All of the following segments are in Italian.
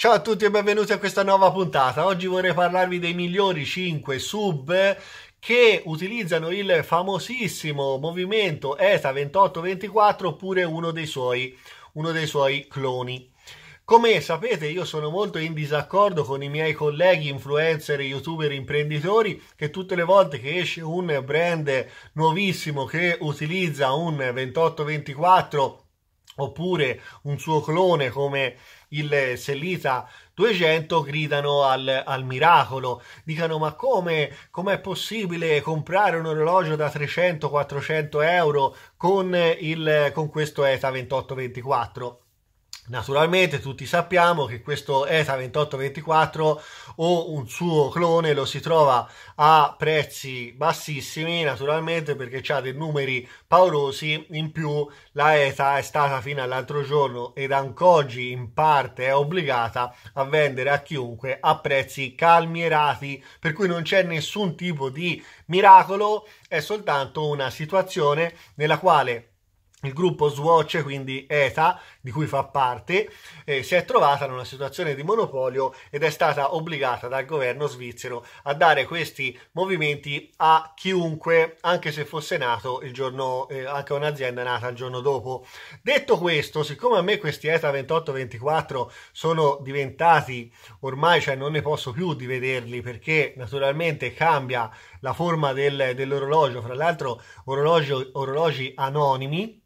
Ciao a tutti e benvenuti a questa nuova puntata. Oggi vorrei parlarvi dei migliori 5 sub che utilizzano il famosissimo movimento ETA 2824 oppure uno dei suoi, uno dei suoi cloni. Come sapete io sono molto in disaccordo con i miei colleghi influencer, youtuber, imprenditori che tutte le volte che esce un brand nuovissimo che utilizza un 2824 oppure un suo clone come il eh, Sellita 200 gridano al, al miracolo, dicono ma come è possibile comprare un orologio da 300-400 euro con, eh, il, con questo ETA 2824? Naturalmente tutti sappiamo che questo ETA 2824 o un suo clone lo si trova a prezzi bassissimi naturalmente perché ha dei numeri paurosi in più la ETA è stata fino all'altro giorno ed oggi in parte è obbligata a vendere a chiunque a prezzi calmierati per cui non c'è nessun tipo di miracolo è soltanto una situazione nella quale il gruppo Swatch, quindi ETA, di cui fa parte, eh, si è trovata in una situazione di monopolio ed è stata obbligata dal governo svizzero a dare questi movimenti a chiunque, anche se fosse nato il giorno, eh, anche un'azienda nata il giorno dopo. Detto questo, siccome a me questi ETA 2824 sono diventati ormai, cioè non ne posso più di vederli perché naturalmente cambia la forma del, dell'orologio, fra l'altro orologio, orologi anonimi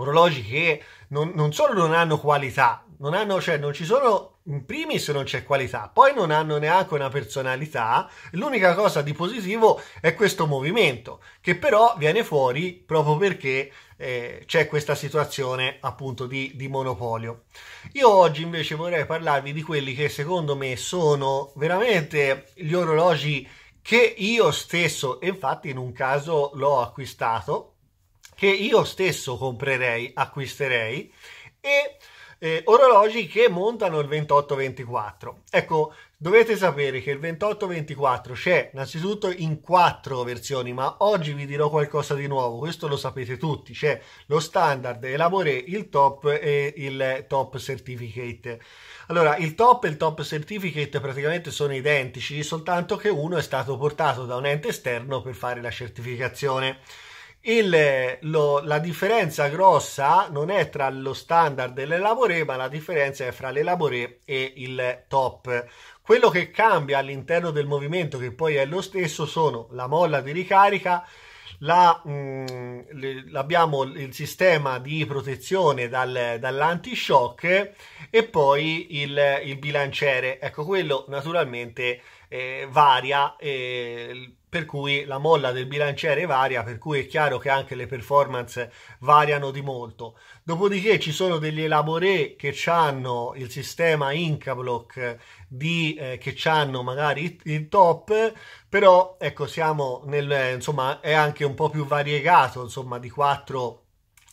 orologi che non, non solo non hanno qualità, non hanno, cioè non ci sono, in primis non c'è qualità, poi non hanno neanche una personalità, l'unica cosa di positivo è questo movimento, che però viene fuori proprio perché eh, c'è questa situazione appunto di, di monopolio. Io oggi invece vorrei parlarvi di quelli che secondo me sono veramente gli orologi che io stesso, infatti in un caso l'ho acquistato, che io stesso comprerei, acquisterei e eh, orologi che montano il 2824. Ecco, dovete sapere che il 2824 c'è innanzitutto in quattro versioni, ma oggi vi dirò qualcosa di nuovo, questo lo sapete tutti, c'è lo standard, elabore, il top e il top certificate. Allora, il top e il top certificate praticamente sono identici, soltanto che uno è stato portato da un ente esterno per fare la certificazione. Il, lo, la differenza grossa non è tra lo standard e le lavore, ma la differenza è fra le lavore e il top. Quello che cambia all'interno del movimento, che poi è lo stesso, sono la molla di ricarica, la, mh, mm, abbiamo il sistema di protezione dal, dall'antishock e poi il, il, bilanciere. Ecco, quello naturalmente eh, varia. Eh, per cui la molla del bilanciere varia, per cui è chiaro che anche le performance variano di molto. Dopodiché ci sono degli elaboré che hanno il sistema Incablock di, eh, che hanno magari il, top, però ecco siamo nel, insomma è anche un po' più variegato, insomma di 4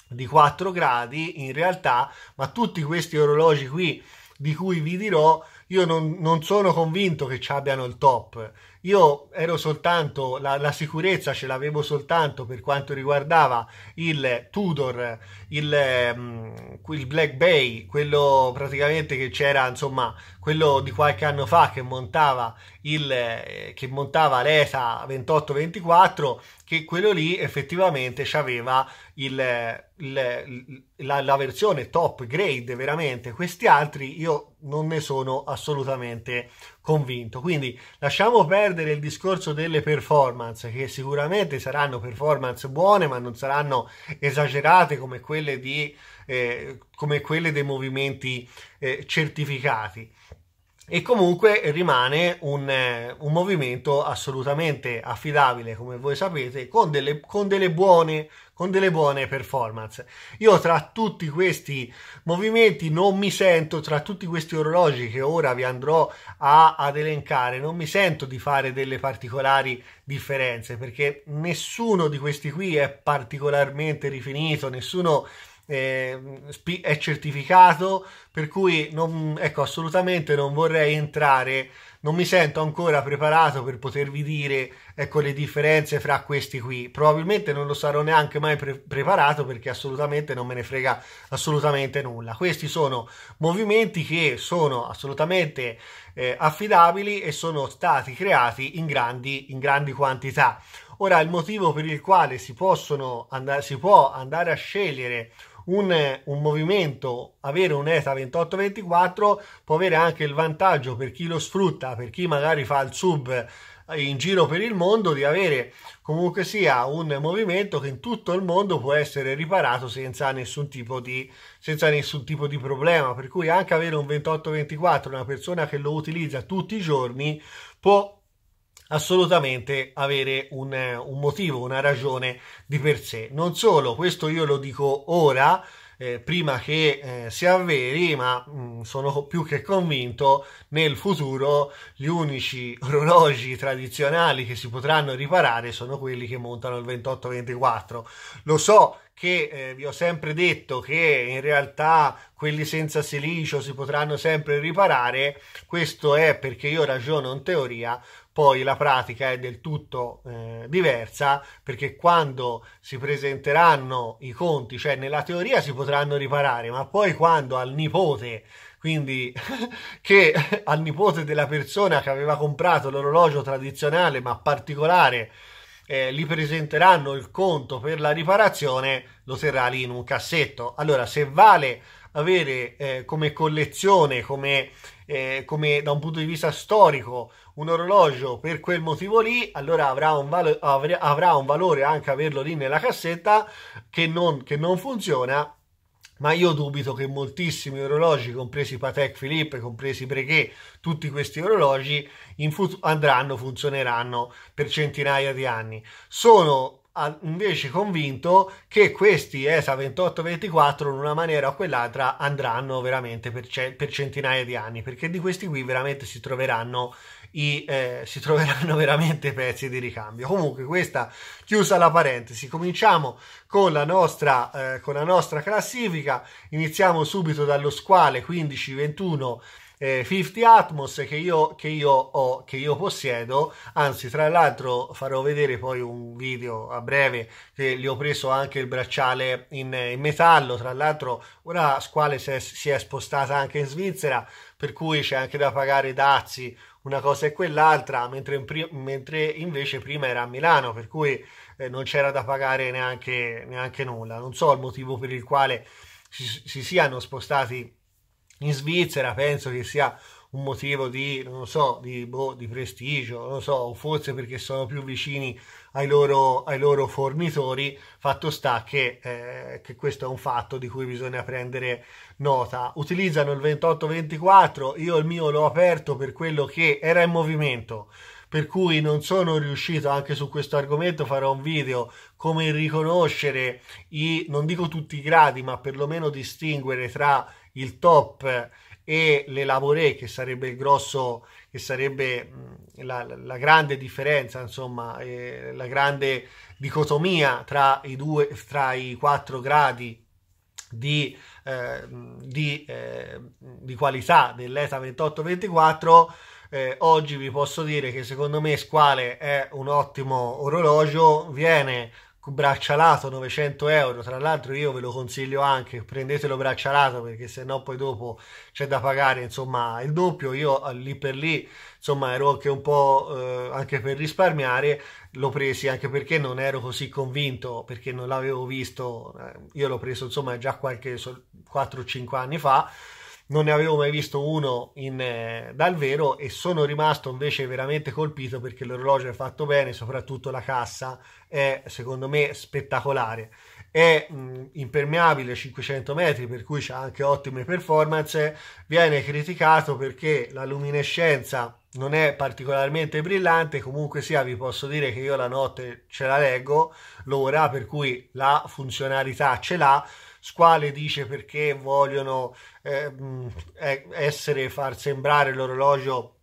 di 4 gradi in realtà, ma tutti questi orologi qui di cui vi dirò, io non, non sono convinto che ci abbiano il top io ero soltanto, la, la sicurezza ce l'avevo soltanto per quanto riguardava il Tudor, il, mm, il Black Bay, quello praticamente che c'era, insomma, quello di qualche anno fa che montava, il, eh, che montava l'ESA 2824, che quello lì effettivamente aveva il, il, la, la, versione top grade veramente. Questi altri io non ne sono assolutamente convinto. Quindi lasciamo perdere il discorso delle performance, che sicuramente saranno performance buone, ma non saranno esagerate come quelle, di, eh, come quelle dei movimenti eh, certificati e comunque rimane un, eh, un, movimento assolutamente affidabile come voi sapete con delle, con, delle buone, con delle, buone, performance io tra tutti questi movimenti non mi sento tra tutti questi orologi che ora vi andrò a, ad elencare non mi sento di fare delle particolari differenze perché nessuno di questi qui è particolarmente rifinito nessuno Ehm, è certificato, per cui non, ecco, assolutamente non vorrei entrare, non mi sento ancora preparato per potervi dire ecco, le differenze fra questi qui. Probabilmente non lo sarò neanche mai pre- preparato perché assolutamente non me ne frega assolutamente nulla. Questi sono movimenti che sono assolutamente eh, affidabili e sono stati creati in grandi, in grandi quantità. Ora, il motivo per il quale si, possono andare, si può andare a scegliere un, un movimento, avere un ETA 2824 può avere anche il vantaggio per chi lo sfrutta, per chi magari fa il sub in giro per il mondo di avere comunque sia un movimento che in tutto il mondo può essere riparato senza nessun tipo di, nessun tipo di problema per cui anche avere un 2824, una persona che lo utilizza tutti i giorni può assolutamente avere un, un motivo, una ragione di per sé. Non solo, questo io lo dico ora, eh, prima che eh, si avveri, ma mh, mm, sono più che convinto nel futuro gli unici orologi tradizionali che si potranno riparare sono quelli che montano il 2824. Lo so che eh, vi ho sempre detto che in realtà quelli senza silicio si potranno sempre riparare, questo è perché io ragiono in teoria, poi la pratica è del tutto eh, diversa perché quando si presenteranno i conti, cioè nella teoria si potranno riparare, ma poi quando al nipote quindi che al nipote della persona che aveva comprato l'orologio tradizionale ma particolare eh, gli presenteranno il conto per la riparazione, lo terrà lì in un cassetto. Allora, se vale avere eh, come collezione, come, eh, come, da un punto di vista storico, un orologio per quel motivo lì, allora avrà un, valo- avrà un valore anche averlo lì nella cassetta che non, che non funziona ma io dubito che moltissimi orologi, compresi Patek Philippe, compresi Breguet, tutti questi orologi fut- andranno, funzioneranno per centinaia di anni. Sono invece convinto che questi ESA eh, 2824 in una maniera o quell'altra andranno veramente per, ce- per centinaia di anni, perché di questi qui veramente si troveranno i, eh, si troveranno veramente pezzi di ricambio. Comunque, questa chiusa la parentesi, cominciamo con la nostra, eh, con la nostra classifica. Iniziamo subito dallo squale 1521. 50 eh, Atmos che io, che, io ho, che io possiedo, anzi tra l'altro farò vedere poi un video a breve che li ho preso anche il bracciale in, in metallo, tra l'altro ora Squale si è, si è spostata anche in Svizzera per cui c'è anche da pagare dazi una cosa e quell'altra, mentre, in pri- mentre invece prima era a Milano, per cui eh, non c'era da pagare neanche, neanche, nulla. Non so il motivo per il quale si, si siano spostati in Svizzera, penso che sia un motivo di, non so, di, boh, di prestigio, non so, forse perché sono più vicini ai loro, ai loro fornitori, fatto sta che, eh, che, questo è un fatto di cui bisogna prendere nota. Utilizzano il 2824, io il mio l'ho aperto per quello che era in movimento, per cui non sono riuscito anche su questo argomento farò un video come riconoscere i non dico tutti i gradi ma perlomeno distinguere tra il top e le Lavoré, che sarebbe il grosso, che sarebbe mm, la, la grande differenza, insomma, eh, la grande dicotomia tra i, due, tra i quattro gradi di, eh, di, eh, di qualità dell'ETA 2824. Eh, oggi vi posso dire che secondo me Squale è un ottimo orologio, viene braccialato 900 euro tra l'altro io ve lo consiglio anche prendetelo braccialato perché se no poi dopo c'è da pagare insomma il doppio io eh, lì per lì insomma ero anche un po' eh, anche per risparmiare l'ho presi anche perché non ero così convinto perché non l'avevo visto eh, io l'ho preso insomma già qualche 4 5 anni fa non ne avevo mai visto uno in, eh, dal vero e sono rimasto invece veramente colpito perché l'orologio è fatto bene, soprattutto la cassa è secondo me spettacolare. È mh, impermeabile 500 metri, per cui ha anche ottime performance. Viene criticato perché la luminescenza non è particolarmente brillante, comunque sia vi posso dire che io la notte ce la leggo, l'ora, per cui la funzionalità ce l'ha Squale dice perché vogliono eh, mm, eh essere, far sembrare l'orologio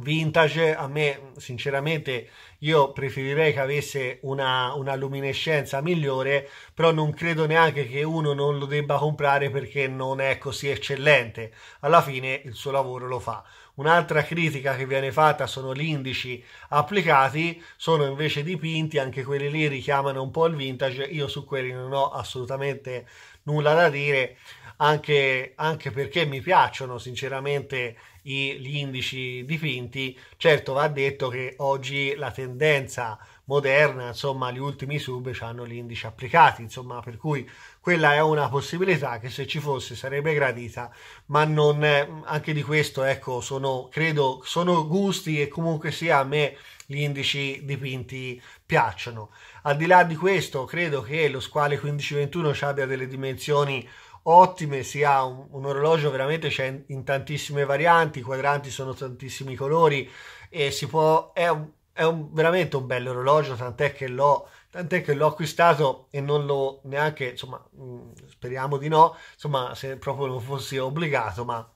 vintage. A me, sinceramente, io preferirei che avesse una, una, luminescenza migliore, però non credo neanche che uno non lo debba comprare perché non è così eccellente. Alla fine il suo lavoro lo fa. Un'altra critica che viene fatta sono gli indici applicati, sono invece dipinti, anche quelli lì richiamano un po' il vintage, io su quelli non ho assolutamente nulla da dire, anche, anche perché mi piacciono sinceramente i, gli indici dipinti. Certo va detto che oggi la tendenza Moderna, insomma, gli ultimi sub hanno gli indici applicati, insomma, per cui quella è una possibilità che se ci fosse sarebbe gradita, ma non è, anche di questo, ecco, sono, credo, sono gusti e comunque sia a me gli indici dipinti piacciono. Al di là di questo, credo che lo squale 1521 abbia delle dimensioni ottime, si ha un, un orologio veramente c'è in, in, tantissime varianti, i quadranti sono tantissimi colori e si può è un, è un, veramente un bello orologio, tant'è che l'ho tant'è che l'ho acquistato e non l'ho neanche, insomma, mm, speriamo di no, insomma, se proprio non fossi obbligato, ma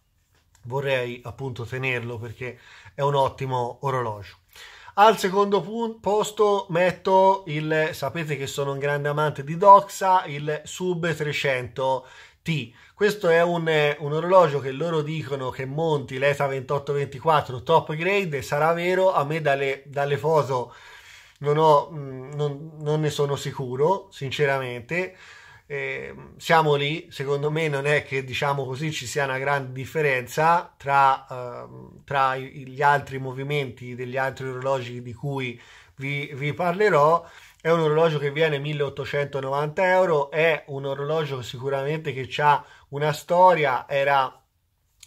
vorrei appunto tenerlo perché è un ottimo orologio. Al secondo pun- posto metto il, sapete che sono un grande amante di Doxa, il Sub 300 T. Questo è un, eh, un, orologio che loro dicono che monti l'ETA 2824 top grade, sarà vero, a me dalle, dalle foto non, ho, mm, non, non ne sono sicuro, sinceramente. Eh, siamo lì, secondo me non è che diciamo così ci sia una grande differenza tra, eh, tra gli altri movimenti degli altri orologi di cui vi, vi parlerò è un orologio che viene 1890 euro, è un orologio sicuramente che ha una storia, era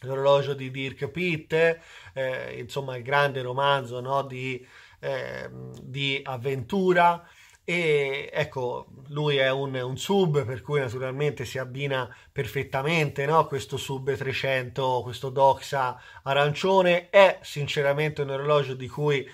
l'orologio di Dirk Pitt, eh, insomma il grande romanzo no, di, eh, di, avventura. E ecco, lui è un, un, sub, per cui naturalmente si abbina perfettamente no? questo sub 300, questo Doxa arancione. È sinceramente un orologio di cui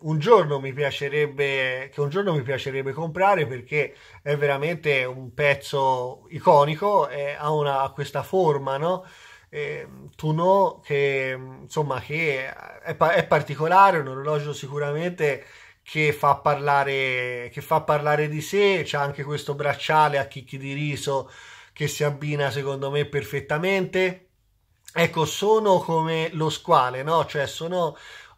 un giorno mi piacerebbe che un giorno mi piacerebbe comprare perché è veramente un pezzo iconico eh, ha, una, ha questa forma no eh, Tunò che insomma che è, è particolare un orologio sicuramente che fa parlare che fa parlare di sé c'è anche questo bracciale a chicchi di riso che si abbina secondo me perfettamente ecco sono come lo squale no cioè sono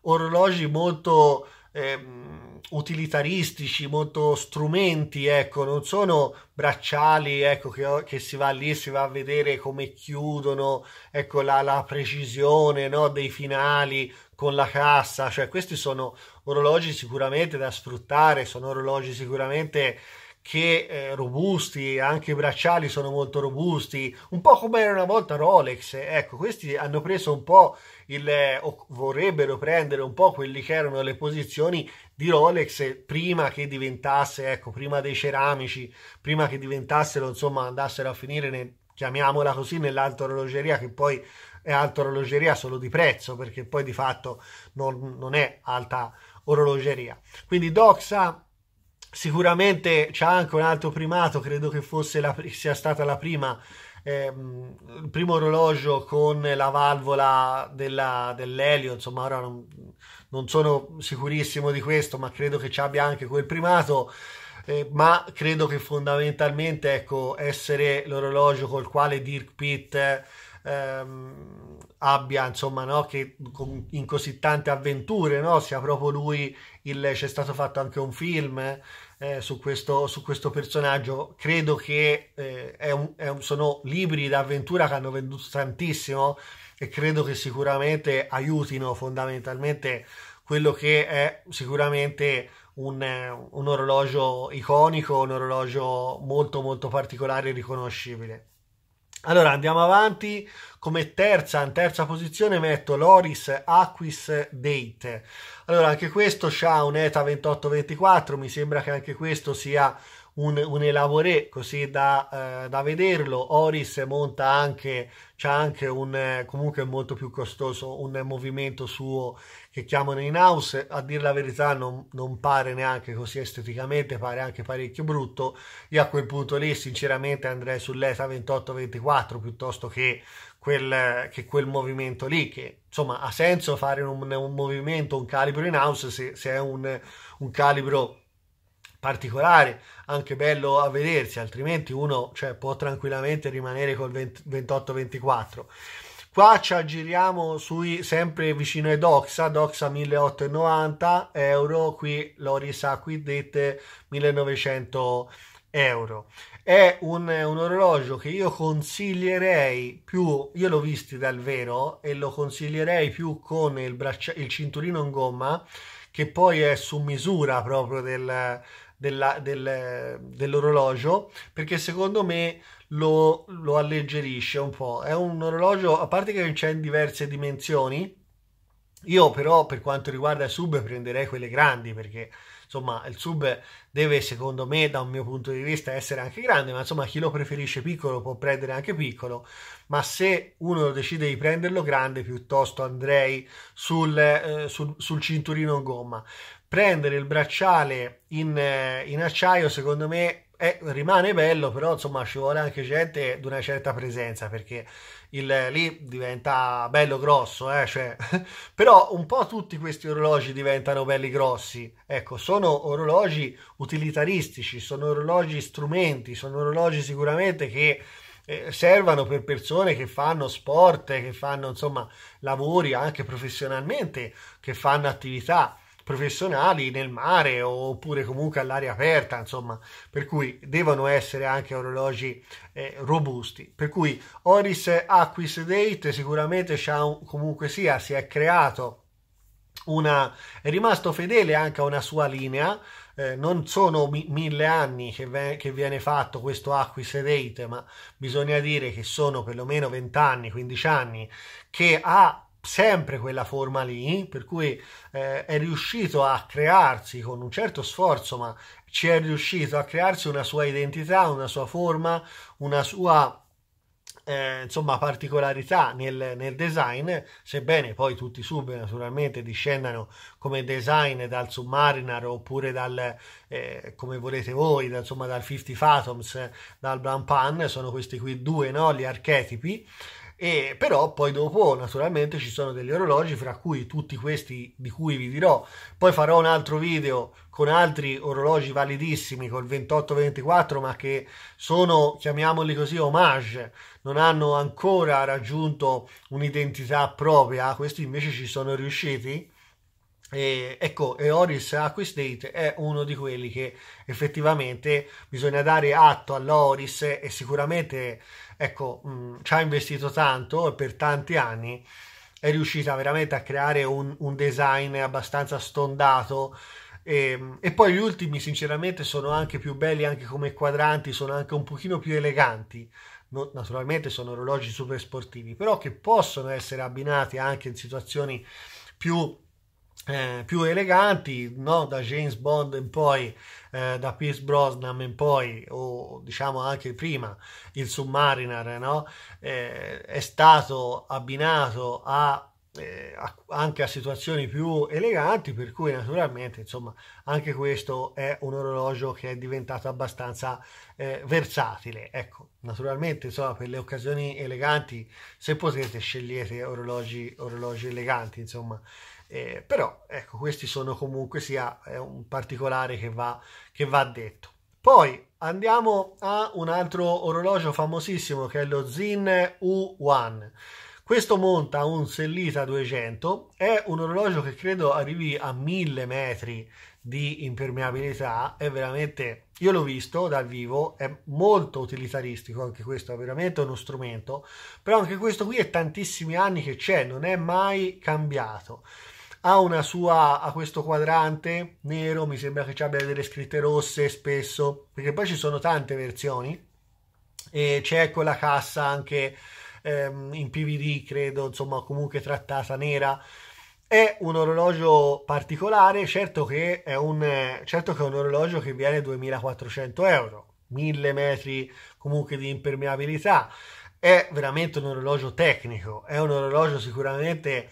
orologi molto ehm, utilitaristici, molto strumenti, ecco, non sono bracciali, ecco, che, che, si va lì, e si va a vedere come chiudono, ecco, la, la precisione no, dei finali con la cassa, cioè questi sono orologi sicuramente da sfruttare, sono orologi sicuramente che eh, robusti, anche i bracciali sono molto robusti, un po' come era una volta Rolex, ecco, questi hanno preso un po' il, o vorrebbero prendere un po' quelli che erano le posizioni di Rolex prima che diventasse, ecco, prima dei ceramici, prima che diventassero, insomma, andassero a finire, nel, chiamiamola così, nell'alta orologeria che poi è alta orologeria solo di prezzo, perché poi di fatto non, non è alta orologeria. Quindi Doxa Sicuramente c'è anche un altro primato, credo che la, sia stata la prima, ehm, il primo orologio con la valvola della, dell'elio, insomma ora non, non, sono sicurissimo di questo, ma credo che ci abbia anche quel primato, eh, ma credo che fondamentalmente ecco, essere l'orologio col quale Dirk Pitt ehm, abbia, insomma, no, che in così tante avventure, no, sia proprio lui il, c'è stato fatto anche un film. Eh? eh, su, questo, su, questo, personaggio. Credo che eh, è un, è un, sono libri d'avventura che hanno venduto tantissimo e credo che sicuramente aiutino fondamentalmente quello che è sicuramente un, un orologio iconico, un orologio molto molto particolare e riconoscibile. Allora andiamo avanti come terza, in terza posizione metto Loris Aquis Date. Allora anche questo ha un'ETA 2824, mi sembra che anche questo sia un, un elaboré così da, eh, da, vederlo. Oris monta anche, c'ha anche un eh, comunque molto più costoso un movimento suo che chiamano in house, a dire la verità non, non, pare neanche così esteticamente, pare anche parecchio brutto. Io a quel punto lì sinceramente andrei sull'ETA 2824 piuttosto che quel, che quel, movimento lì, che insomma ha senso fare un, un movimento, un calibro in house se, se è un, un calibro particolare, anche bello a vedersi, altrimenti uno cioè, può tranquillamente rimanere col 28-24. Qua ci aggiriamo sui, sempre vicino ai Doxa, Doxa 1890 euro, qui l'Orisa qui dette 1900 euro. È un, un, orologio che io consiglierei più, io l'ho visto dal vero e lo consiglierei più con il, braccia, il cinturino in gomma che poi è su misura proprio del, della, del, dell'orologio perché secondo me lo, lo alleggerisce un po'. È un orologio, a parte che c'è in diverse dimensioni, io però per quanto riguarda il sub prenderei quelle grandi perché insomma il sub deve secondo me da un mio punto di vista essere anche grande ma insomma chi lo preferisce piccolo può prendere anche piccolo ma se uno decide di prenderlo grande piuttosto andrei sul, eh, sul, sul cinturino in gomma prendere il bracciale in, eh, in acciaio secondo me eh, rimane bello, però insomma ci vuole anche gente di una certa presenza perché il, lì diventa bello grosso, eh, cioè. però un po' tutti questi orologi diventano belli grossi, ecco, sono orologi utilitaristici, sono orologi strumenti, sono orologi sicuramente che eh, servono per persone che fanno sport, che fanno insomma lavori anche professionalmente, che fanno attività professionali nel mare oppure comunque all'aria aperta, insomma, per cui devono essere anche orologi eh, robusti. Per cui Oris Acquis Date sicuramente c'ha un, comunque sia, si è creato una, è rimasto fedele anche a una sua linea. Eh, non sono mi- mille anni che, ve- che, viene fatto questo Acquis Date, ma bisogna dire che sono perlomeno 20 anni, 15 anni che ha sempre quella forma lì, per cui eh, è riuscito a crearsi con un certo sforzo, ma ci è riuscito a crearsi una sua identità, una sua forma, una sua eh, insomma particolarità nel, nel, design, sebbene poi tutti i sub naturalmente discendano come design dal Submariner oppure dal eh, come volete voi, da, insomma dal 50 Phantoms, eh, dal Blanc Pan, sono questi qui due no, gli archetipi. E, però poi dopo naturalmente ci sono degli orologi fra cui tutti questi di cui vi dirò poi farò un altro video con altri orologi validissimi col 2824 ma che sono chiamiamoli così homage non hanno ancora raggiunto un'identità propria questi invece ci sono riusciti e, ecco, e Oris Acquistate è uno di quelli che effettivamente bisogna dare atto all'Oris e sicuramente ecco, mh, mm, ci ha investito tanto e per tanti anni è riuscita veramente a creare un, un design abbastanza stondato. E, ehm, e, poi gli ultimi, sinceramente, sono anche più belli, anche come quadranti, sono anche un pochino più eleganti. No, naturalmente sono orologi super sportivi, però che possono essere abbinati anche in situazioni più eh, più eleganti, no? da James Bond in poi, eh, da Pierce Brosnan in poi, o diciamo anche prima, il Submariner, no? eh, è stato abbinato a, eh, a, anche a situazioni più eleganti, per cui naturalmente, insomma, anche questo è un orologio che è diventato abbastanza eh, versatile. Ecco, naturalmente, insomma, per le occasioni eleganti, se potete, scegliete orologi, orologi eleganti, insomma. Eh, però ecco, questi sono comunque sia eh, un particolare che va, che va detto. Poi andiamo a un altro orologio famosissimo che è lo Zin U1. Questo monta un Sellita 200, è un orologio che credo arrivi a 1000 metri di impermeabilità, è veramente, io l'ho visto dal vivo, è molto utilitaristico anche questo, è veramente uno strumento, però anche questo qui è tantissimi anni che c'è, non è mai cambiato ha una sua a questo quadrante nero mi sembra che abbia delle scritte rosse spesso perché poi ci sono tante versioni e c'è quella cassa anche ehm, in PVD credo insomma comunque trattata nera è un orologio particolare certo che è un, certo che è un orologio che viene 2400 euro 1000 metri comunque di impermeabilità è veramente un orologio tecnico è un orologio sicuramente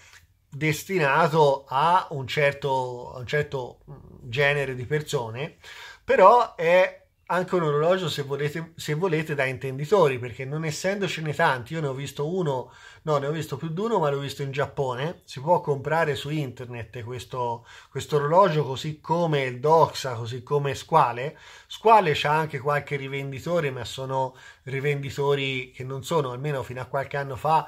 destinato a un certo, un certo genere di persone, però è anche un orologio se volete, se volete, da intenditori perché non essendocene tanti io ne ho visto uno no ne ho visto più di uno ma l'ho visto in Giappone si può comprare su internet questo, questo orologio così come il Doxa così come Squale Squale c'ha anche qualche rivenditore ma sono rivenditori che non sono almeno fino a qualche anno fa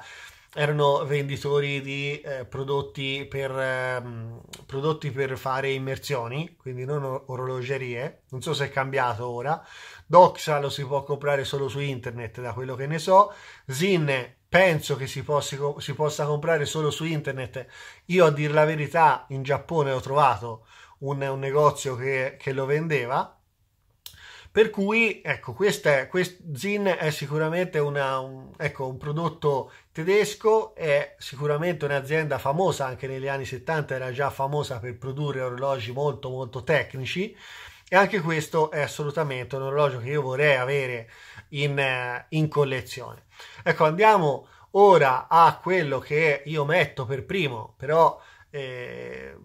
erano venditori di eh, prodotti, per, ehm, prodotti per fare immersioni, quindi non orologerie, non so se è cambiato ora. Doxa lo si può comprare solo su internet, da quello che ne so. Zinne penso che si, possi, si possa comprare solo su internet. Io a dir la verità, in Giappone ho trovato un, un negozio che, che lo vendeva per cui, ecco, questa, quest, Zin è sicuramente una, un, ecco, un prodotto tedesco, è sicuramente un'azienda famosa, anche negli anni 70 era già famosa per produrre orologi molto molto tecnici e anche questo è assolutamente un orologio che io vorrei avere in, in collezione. Ecco, andiamo ora a quello che io metto per primo, però eh,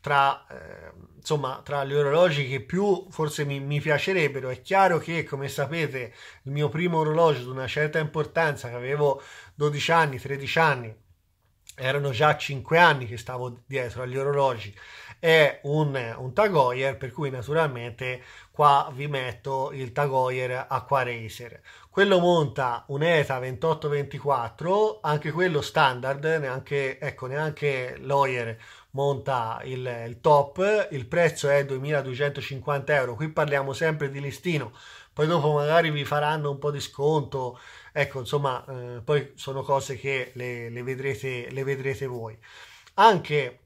tra... Eh, insomma tra gli orologi che più forse mi, mi, piacerebbero è chiaro che come sapete il mio primo orologio di una certa importanza che avevo 12 anni 13 anni erano già 5 anni che stavo dietro agli orologi è un, un Tagoyer per cui naturalmente qua vi metto il Tagoyer Aqua Racer quello monta un ETA 2824 anche quello standard neanche ecco neanche Lawyer monta il, il top, il prezzo è 2250 euro, qui parliamo sempre di listino, poi dopo magari vi faranno un po' di sconto, ecco insomma eh, poi sono cose che le, le, vedrete, le vedrete voi. Anche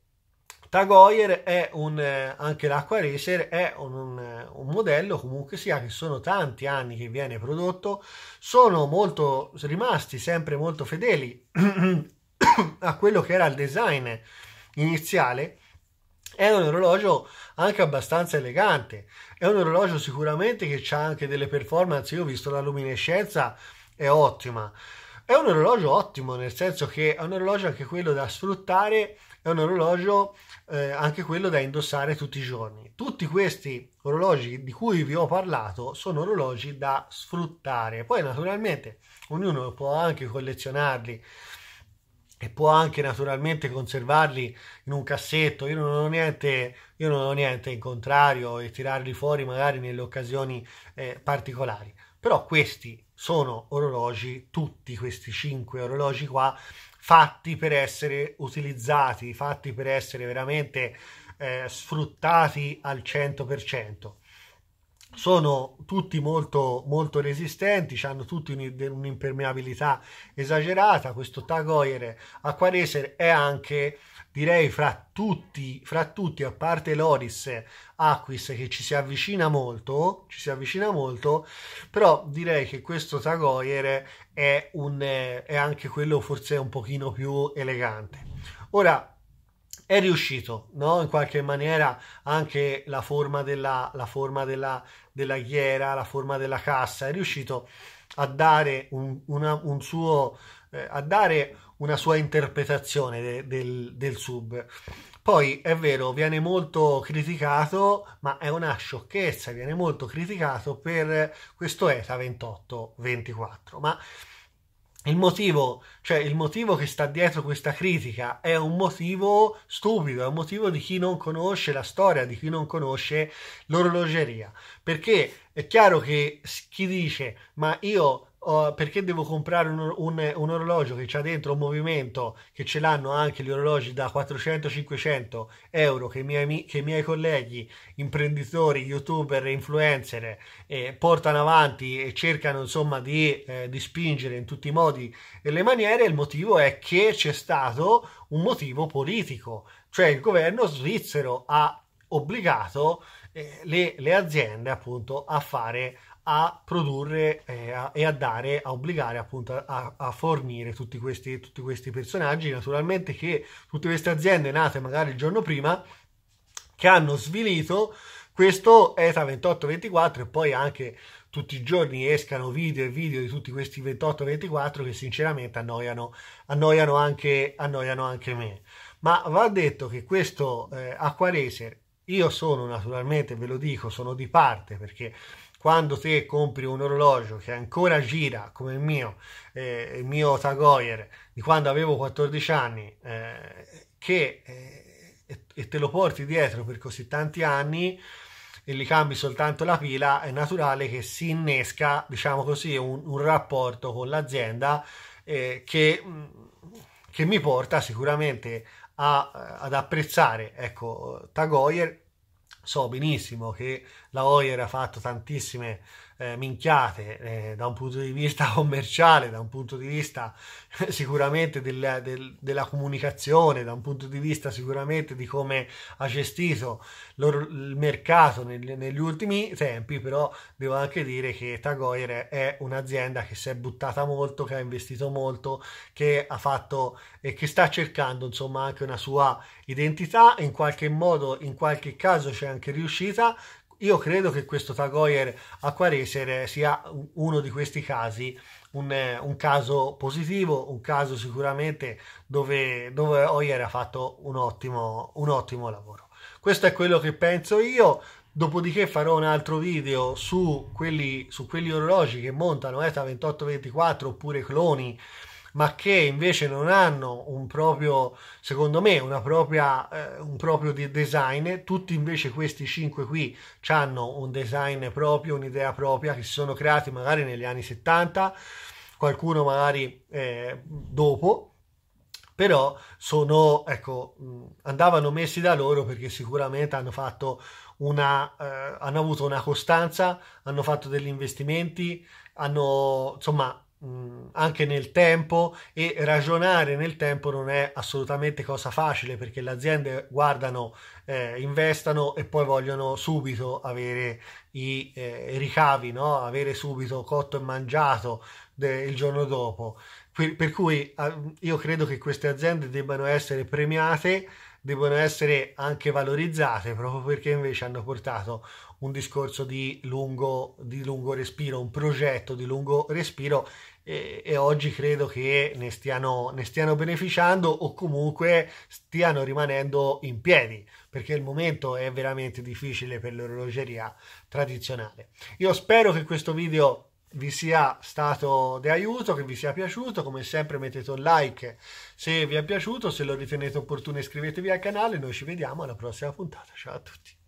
Tagoyer è un, eh, anche l'Acqua Racer è un, un, un, modello comunque sia che sono tanti anni che viene prodotto, sono molto rimasti sempre molto fedeli a quello che era il design iniziale, è un orologio anche abbastanza elegante, è un orologio sicuramente che ha anche delle performance, io ho visto la luminescenza, è ottima. È un orologio ottimo, nel senso che è un orologio anche quello da sfruttare, è un orologio eh, anche quello da indossare tutti i giorni. Tutti questi orologi di cui vi ho parlato sono orologi da sfruttare. Poi naturalmente ognuno può anche collezionarli e può anche naturalmente conservarli in un cassetto. Io non ho niente, io non ho niente in contrario e tirarli fuori magari nelle occasioni eh, particolari. Però questi sono orologi, tutti questi cinque orologi qua, fatti per essere utilizzati, fatti per essere veramente eh, sfruttati al 100% sono tutti molto, molto resistenti, hanno tutti un'impermeabilità esagerata. Questo Tagoyer Aquareser è anche, direi, fra tutti, fra tutti, a parte l'Oris Aquis che ci si avvicina molto, ci si avvicina molto, però direi che questo Tagoyer è, un, è anche quello forse un pochino più elegante. Ora, è riuscito, no? in qualche maniera anche la forma, della, la forma della, della, ghiera, la forma della cassa, è riuscito a dare, un, una, un suo, eh, a dare una sua interpretazione de, del, del sub. Poi è vero, viene molto criticato, ma è una sciocchezza, viene molto criticato per questo ETA 28 24 ma il motivo, cioè il motivo che sta dietro questa critica è un motivo stupido, è un motivo di chi non conosce la storia, di chi non conosce l'orologeria. Perché è chiaro che chi dice ma io oh, perché devo comprare un, un, un orologio che ha dentro un movimento che ce l'hanno anche gli orologi da 400-500 euro che i miei, che i miei colleghi imprenditori, youtuber, influencer eh, portano avanti e cercano insomma di, eh, di spingere in tutti i modi e le maniere, il motivo è che c'è stato un motivo politico, cioè il governo svizzero ha obbligato eh, le, le, aziende appunto a fare a produrre eh, a, e a dare, a obbligare appunto a, a fornire tutti questi, tutti questi, personaggi, naturalmente che tutte queste aziende nate magari il giorno prima, che hanno svilito questo ETA 2824 e poi anche tutti i giorni escano video e video di tutti questi 2824 che sinceramente annoiano, annoiano, anche, annoiano anche me. Ma va detto che questo eh, Acquaracer, io sono naturalmente, ve lo dico, sono di parte perché quando te compri un orologio che ancora gira come il mio, eh, il mio Tagoyer di quando avevo 14 anni, eh, che, eh, e te lo porti dietro per così tanti anni e li cambi soltanto la pila, è naturale che si innesca, diciamo così, un, un rapporto con l'azienda eh, che, che, mi porta sicuramente a, ad apprezzare ecco, Tagoyer so benissimo che la Hoyer ha fatto tantissime eh, minchiate eh, da un punto di vista commerciale, da un punto di vista eh, sicuramente del, del, della comunicazione, da un punto di vista sicuramente di come ha gestito loro, il mercato neg- negli ultimi tempi, però devo anche dire che Tagoyer è un'azienda che si è buttata molto, che ha investito molto, che ha fatto e che sta cercando insomma anche una sua identità, in qualche modo, in qualche caso c'è anche riuscita, io credo che questo Tagoyer a sia uno di questi casi, un, un caso positivo, un caso sicuramente dove, dove Oyer ha fatto un ottimo, un ottimo lavoro. Questo è quello che penso io. Dopodiché farò un altro video su quelli, su quelli orologi che montano ETA eh, 2824 oppure cloni ma che invece non hanno un proprio, secondo me, una propria, eh, un proprio design. Tutti invece questi cinque qui hanno un design proprio, un'idea propria, che si sono creati magari negli anni 70, qualcuno magari eh, dopo, però sono, ecco, andavano messi da loro perché sicuramente hanno fatto una, eh, hanno avuto una costanza, hanno fatto degli investimenti, hanno, insomma, Mm, anche nel tempo e ragionare nel tempo non è assolutamente cosa facile perché le aziende guardano, eh, investano e poi vogliono subito avere i eh, ricavi, no? avere subito cotto e mangiato de- il giorno dopo. Per, per cui io credo che queste aziende debbano essere premiate, debbano essere anche valorizzate proprio perché invece hanno portato un discorso di lungo, di lungo respiro, un progetto di lungo respiro e, e oggi credo che ne stiano, ne stiano beneficiando o comunque stiano rimanendo in piedi perché il momento è veramente difficile per l'orologeria tradizionale. Io spero che questo video vi sia stato di aiuto, che vi sia piaciuto, come sempre mettete un like se vi è piaciuto, se lo ritenete opportuno iscrivetevi al canale, noi ci vediamo alla prossima puntata, ciao a tutti.